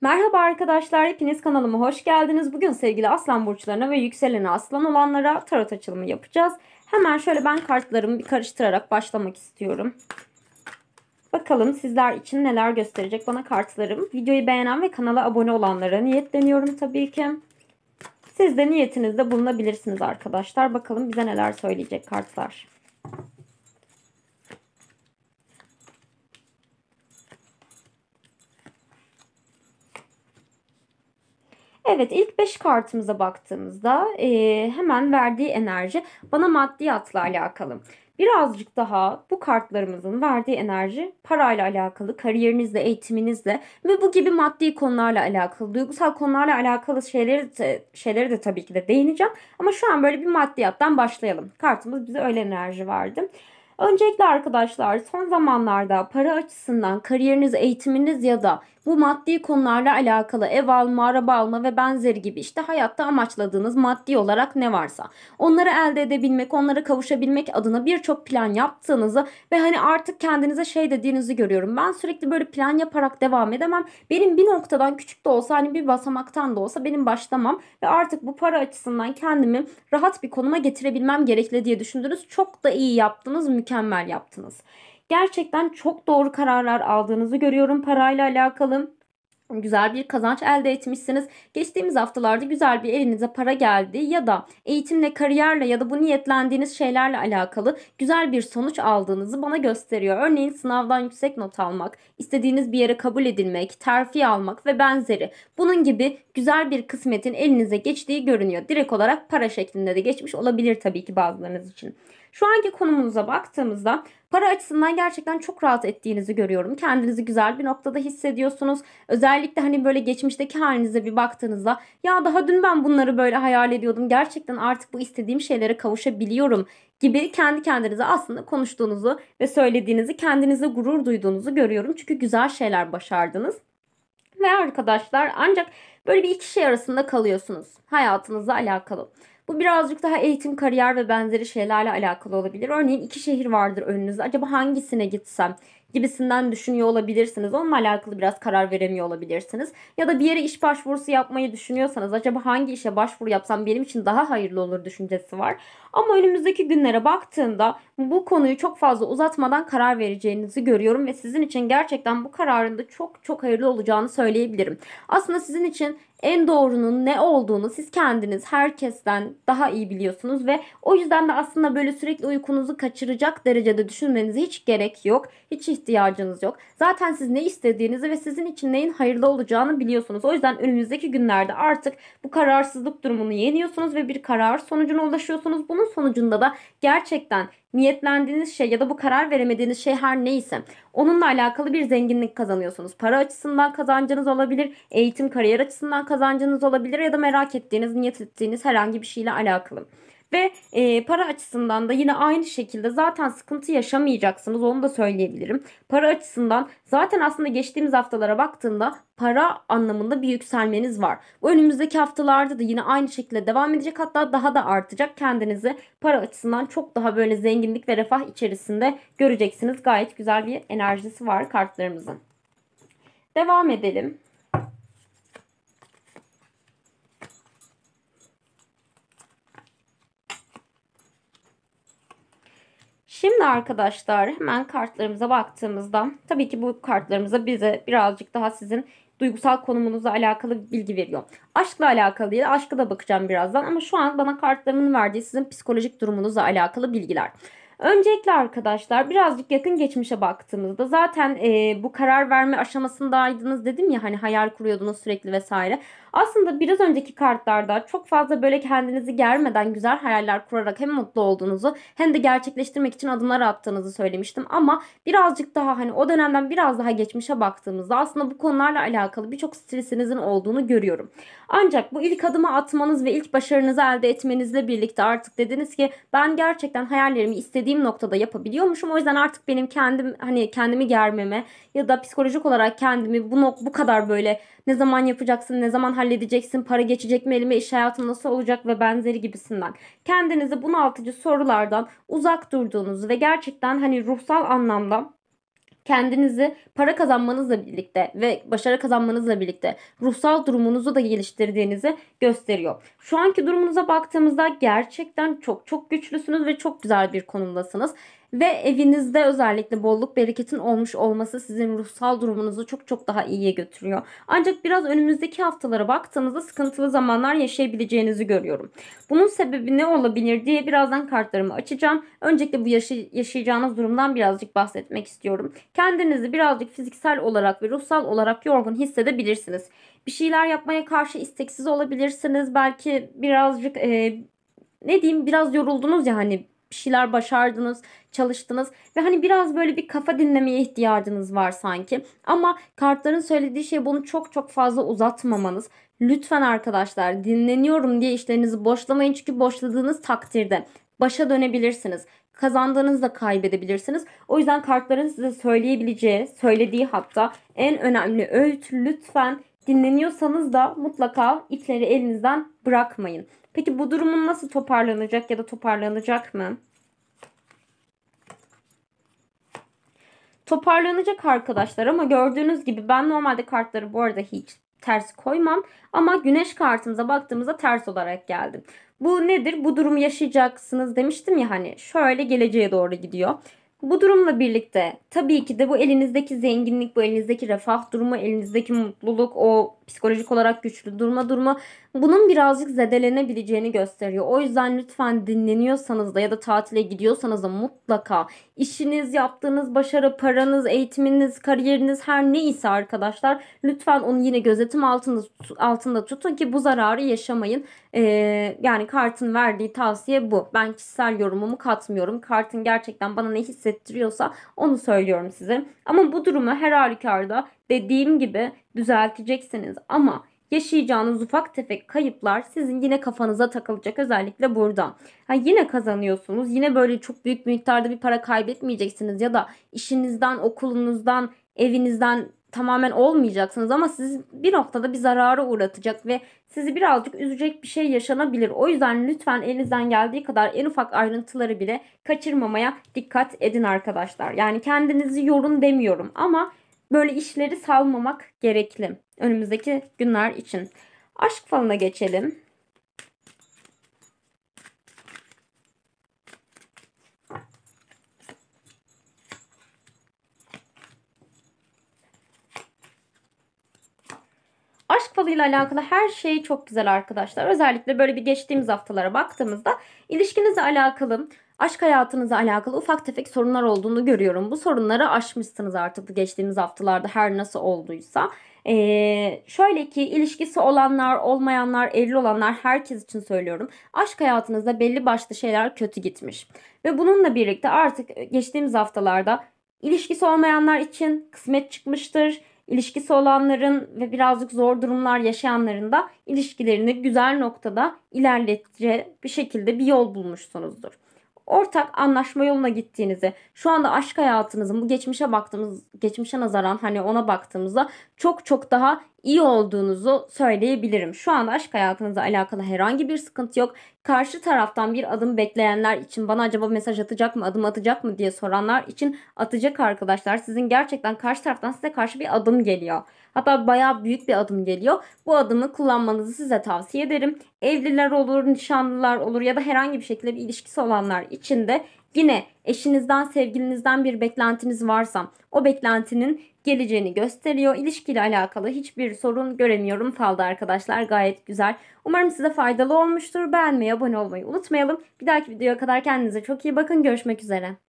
Merhaba arkadaşlar, hepiniz kanalıma hoş geldiniz. Bugün sevgili aslan burçlarına ve yükseleni aslan olanlara tarot açılımı yapacağız. Hemen şöyle ben kartlarımı bir karıştırarak başlamak istiyorum. Bakalım sizler için neler gösterecek bana kartlarım. Videoyu beğenen ve kanala abone olanlara niyetleniyorum tabii ki. Siz de niyetinizde bulunabilirsiniz arkadaşlar. Bakalım bize neler söyleyecek kartlar. Evet ilk 5 kartımıza baktığımızda e, hemen verdiği enerji bana maddiyatla alakalı. Birazcık daha bu kartlarımızın verdiği enerji parayla alakalı, kariyerinizle, eğitiminizle ve bu gibi maddi konularla alakalı, duygusal konularla alakalı şeyleri de, şeyleri de tabii ki de değineceğim. Ama şu an böyle bir maddiyattan başlayalım. Kartımız bize öyle enerji verdi. Öncelikle arkadaşlar son zamanlarda para açısından kariyeriniz, eğitiminiz ya da bu maddi konularla alakalı ev alma, araba alma ve benzeri gibi işte hayatta amaçladığınız maddi olarak ne varsa. Onları elde edebilmek, onlara kavuşabilmek adına birçok plan yaptığınızı ve hani artık kendinize şey dediğinizi görüyorum. Ben sürekli böyle plan yaparak devam edemem. Benim bir noktadan küçük de olsa hani bir basamaktan da olsa benim başlamam ve artık bu para açısından kendimi rahat bir konuma getirebilmem gerekli diye düşündünüz. Çok da iyi yaptınız, mükemmel yaptınız. Gerçekten çok doğru kararlar aldığınızı görüyorum parayla alakalı. Güzel bir kazanç elde etmişsiniz. Geçtiğimiz haftalarda güzel bir elinize para geldi ya da eğitimle, kariyerle ya da bu niyetlendiğiniz şeylerle alakalı güzel bir sonuç aldığınızı bana gösteriyor. Örneğin sınavdan yüksek not almak, istediğiniz bir yere kabul edilmek, terfi almak ve benzeri. Bunun gibi güzel bir kısmetin elinize geçtiği görünüyor. Direkt olarak para şeklinde de geçmiş olabilir tabii ki bazılarınız için. Şu anki konumunuza baktığımızda para açısından gerçekten çok rahat ettiğinizi görüyorum. Kendinizi güzel bir noktada hissediyorsunuz. Özellikle hani böyle geçmişteki halinize bir baktığınızda ya daha dün ben bunları böyle hayal ediyordum. Gerçekten artık bu istediğim şeylere kavuşabiliyorum gibi kendi kendinize aslında konuştuğunuzu ve söylediğinizi kendinize gurur duyduğunuzu görüyorum. Çünkü güzel şeyler başardınız ve arkadaşlar ancak böyle bir iki şey arasında kalıyorsunuz hayatınızla alakalı. Bu birazcık daha eğitim, kariyer ve benzeri şeylerle alakalı olabilir. Örneğin iki şehir vardır önünüzde. Acaba hangisine gitsem? gibisinden düşünüyor olabilirsiniz. Onunla alakalı biraz karar veremiyor olabilirsiniz. Ya da bir yere iş başvurusu yapmayı düşünüyorsanız acaba hangi işe başvuru yapsam benim için daha hayırlı olur düşüncesi var. Ama önümüzdeki günlere baktığında bu konuyu çok fazla uzatmadan karar vereceğinizi görüyorum ve sizin için gerçekten bu kararın da çok çok hayırlı olacağını söyleyebilirim. Aslında sizin için en doğrunun ne olduğunu siz kendiniz herkesten daha iyi biliyorsunuz ve o yüzden de aslında böyle sürekli uykunuzu kaçıracak derecede düşünmenize hiç gerek yok. Hiç ihtiyacınız yok. Zaten siz ne istediğinizi ve sizin için neyin hayırlı olacağını biliyorsunuz. O yüzden önümüzdeki günlerde artık bu kararsızlık durumunu yeniyorsunuz ve bir karar sonucuna ulaşıyorsunuz. Bunun sonucunda da gerçekten niyetlendiğiniz şey ya da bu karar veremediğiniz şey her neyse onunla alakalı bir zenginlik kazanıyorsunuz. Para açısından kazancınız olabilir, eğitim kariyer açısından kazancınız olabilir ya da merak ettiğiniz, niyet ettiğiniz herhangi bir şeyle alakalı. Ve e, para açısından da yine aynı şekilde zaten sıkıntı yaşamayacaksınız onu da söyleyebilirim. Para açısından zaten aslında geçtiğimiz haftalara baktığımda para anlamında bir yükselmeniz var. önümüzdeki haftalarda da yine aynı şekilde devam edecek hatta daha da artacak. Kendinizi para açısından çok daha böyle zenginlik ve refah içerisinde göreceksiniz. Gayet güzel bir enerjisi var kartlarımızın. Devam edelim. Şimdi arkadaşlar hemen kartlarımıza baktığımızda tabii ki bu kartlarımıza bize birazcık daha sizin duygusal konumunuzla alakalı bilgi veriyor. Aşkla alakalı değil, aşka da bakacağım birazdan ama şu an bana kartlarımın verdiği sizin psikolojik durumunuzla alakalı bilgiler. Öncelikle arkadaşlar birazcık yakın geçmişe baktığımızda zaten e, bu karar verme aşamasındaydınız dedim ya hani hayal kuruyordunuz sürekli vesaire. Aslında biraz önceki kartlarda çok fazla böyle kendinizi germeden güzel hayaller kurarak hem mutlu olduğunuzu hem de gerçekleştirmek için adımlar attığınızı söylemiştim. Ama birazcık daha hani o dönemden biraz daha geçmişe baktığımızda aslında bu konularla alakalı birçok stresinizin olduğunu görüyorum. Ancak bu ilk adımı atmanız ve ilk başarınızı elde etmenizle birlikte artık dediniz ki ben gerçekten hayallerimi istediğim noktada yapabiliyormuşum. O yüzden artık benim kendim hani kendimi germeme ya da psikolojik olarak kendimi bu, nok bu kadar böyle ne zaman yapacaksın, ne zaman halledeceksin, para geçecek mi elime, iş hayatım nasıl olacak ve benzeri gibisinden. Kendinizi bunaltıcı sorulardan uzak durduğunuzu ve gerçekten hani ruhsal anlamda kendinizi para kazanmanızla birlikte ve başarı kazanmanızla birlikte ruhsal durumunuzu da geliştirdiğinizi gösteriyor. Şu anki durumunuza baktığımızda gerçekten çok çok güçlüsünüz ve çok güzel bir konumdasınız. Ve evinizde özellikle bolluk bereketin olmuş olması sizin ruhsal durumunuzu çok çok daha iyiye götürüyor. Ancak biraz önümüzdeki haftalara baktığınızda sıkıntılı zamanlar yaşayabileceğinizi görüyorum. Bunun sebebi ne olabilir diye birazdan kartlarımı açacağım. Öncelikle bu yaşay yaşayacağınız durumdan birazcık bahsetmek istiyorum. Kendinizi birazcık fiziksel olarak ve ruhsal olarak yorgun hissedebilirsiniz. Bir şeyler yapmaya karşı isteksiz olabilirsiniz. Belki birazcık e, ne diyeyim biraz yoruldunuz ya hani bir şeyler başardınız, çalıştınız ve hani biraz böyle bir kafa dinlemeye ihtiyacınız var sanki. Ama kartların söylediği şey bunu çok çok fazla uzatmamanız. Lütfen arkadaşlar dinleniyorum diye işlerinizi boşlamayın çünkü boşladığınız takdirde başa dönebilirsiniz. Kazandığınızı da kaybedebilirsiniz. O yüzden kartların size söyleyebileceği, söylediği hatta en önemli öğüt lütfen dinleniyorsanız da mutlaka ipleri elinizden bırakmayın. Peki bu durumun nasıl toparlanacak ya da toparlanacak mı? Toparlanacak arkadaşlar ama gördüğünüz gibi ben normalde kartları bu arada hiç ters koymam. Ama güneş kartımıza baktığımızda ters olarak geldim. Bu nedir? Bu durumu yaşayacaksınız demiştim ya hani şöyle geleceğe doğru gidiyor. Bu durumla birlikte tabii ki de bu elinizdeki zenginlik, bu elinizdeki refah durumu, elinizdeki mutluluk, o psikolojik olarak güçlü durma durma bunun birazcık zedelenebileceğini gösteriyor. O yüzden lütfen dinleniyorsanız da ya da tatile gidiyorsanız da mutlaka işiniz, yaptığınız başarı, paranız, eğitiminiz, kariyeriniz her neyse arkadaşlar lütfen onu yine gözetim altında altında tutun ki bu zararı yaşamayın. Ee, yani kartın verdiği tavsiye bu. Ben kişisel yorumumu katmıyorum. Kartın gerçekten bana ne hissettiriyor hissettiriyorsa onu söylüyorum size. Ama bu durumu her halükarda dediğim gibi düzelteceksiniz ama yaşayacağınız ufak tefek kayıplar sizin yine kafanıza takılacak özellikle burada. Yani yine kazanıyorsunuz. Yine böyle çok büyük miktarda bir para kaybetmeyeceksiniz ya da işinizden, okulunuzdan, evinizden tamamen olmayacaksınız ama sizi bir noktada bir zarara uğratacak ve sizi birazcık üzecek bir şey yaşanabilir. O yüzden lütfen elinizden geldiği kadar en ufak ayrıntıları bile kaçırmamaya dikkat edin arkadaşlar. Yani kendinizi yorun demiyorum ama böyle işleri salmamak gerekli önümüzdeki günler için. Aşk falına geçelim. falıyla alakalı her şey çok güzel arkadaşlar. Özellikle böyle bir geçtiğimiz haftalara baktığımızda ilişkinizle alakalı aşk hayatınıza alakalı ufak tefek sorunlar olduğunu görüyorum. Bu sorunları aşmışsınız artık bu geçtiğimiz haftalarda her nasıl olduysa. Ee, şöyle ki ilişkisi olanlar, olmayanlar, evli olanlar herkes için söylüyorum. Aşk hayatınızda belli başlı şeyler kötü gitmiş. Ve bununla birlikte artık geçtiğimiz haftalarda ilişkisi olmayanlar için kısmet çıkmıştır ilişkisi olanların ve birazcık zor durumlar yaşayanların da ilişkilerini güzel noktada ilerletici bir şekilde bir yol bulmuşsunuzdur. Ortak anlaşma yoluna gittiğinizi, şu anda aşk hayatınızın bu geçmişe baktığımız, geçmişe nazaran hani ona baktığımızda çok çok daha iyi olduğunuzu söyleyebilirim. Şu anda aşk hayatınızla alakalı herhangi bir sıkıntı yok. Karşı taraftan bir adım bekleyenler için bana acaba mesaj atacak mı, adım atacak mı diye soranlar için atacak arkadaşlar. Sizin gerçekten karşı taraftan size karşı bir adım geliyor. Hatta bayağı büyük bir adım geliyor. Bu adımı kullanmanızı size tavsiye ederim. Evliler olur, nişanlılar olur ya da herhangi bir şekilde bir ilişkisi olanlar için de Yine eşinizden, sevgilinizden bir beklentiniz varsa o beklentinin geleceğini gösteriyor. İlişkiyle alakalı hiçbir sorun göremiyorum falda arkadaşlar. Gayet güzel. Umarım size faydalı olmuştur. Beğenmeyi, abone olmayı unutmayalım. Bir dahaki videoya kadar kendinize çok iyi bakın. Görüşmek üzere.